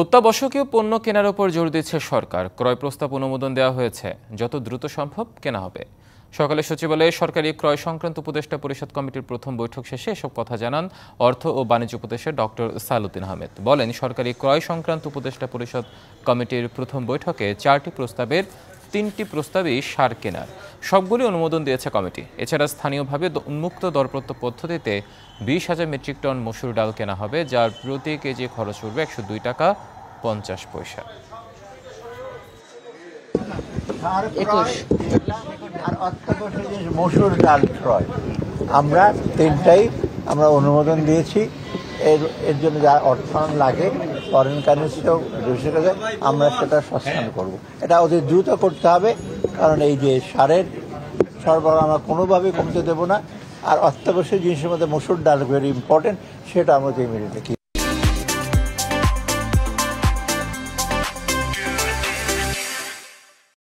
অত্যাবশ্যকীয় পণ্য কেনার উপর জোর দিচ্ছে সরকার ক্রয় প্রস্তাব অনুমোদন দেওয়া হয়েছে যত দ্রুত সম্ভব কেনা হবে সকালে সচিবালয়ে সরকারি ক্রয় সংক্রান্ত উপদেষ্টা পরিষদ কমিটির প্রথম বৈঠক শেষে এসব কথা জানান অর্থ ও বাণিজ্য উপদেষ্টা ডক্টর সালুদ্দিন আহমেদ বলেন সরকারি ক্রয় সংক্রান্ত উপদেষ্টা পরিষদ কমিটির প্রথম বৈঠকে চারটি প্রস্তাবের তিনটি প্রস্তাবেই সার কেনার সবগুলি অনুমোদন দিয়েছে কমিটি এছাড়া স্থানীয়ভাবে উন্মুক্ত দরপত্র পদ্ধতিতে বিশ হাজার মেট্রিক টন মসুর ডাল কেনা হবে যার প্রতি কেজি খরচ পড়বে একশো দুই টাকা পঞ্চাশ পয়সা আর মসুর ডাল ক্রয় আমরা তিনটাই আমরা অনুমোদন দিয়েছি এর এর জন্য যা অর্থায়ন লাগে ফরেন কারেন্সিটাও রিডিউসের কাছে আমরা সেটা সস্তান করব। এটা অতি দ্রুত করতে হবে কারণ এই যে সারের সরবরাহ আমরা কোনোভাবেই কমতে দেবো না আর অত্যাবশ্যক জিনিসের মধ্যে মসুর ডাল ভেরি ইম্পর্টেন্ট সেটা আমরা মেরে দেখি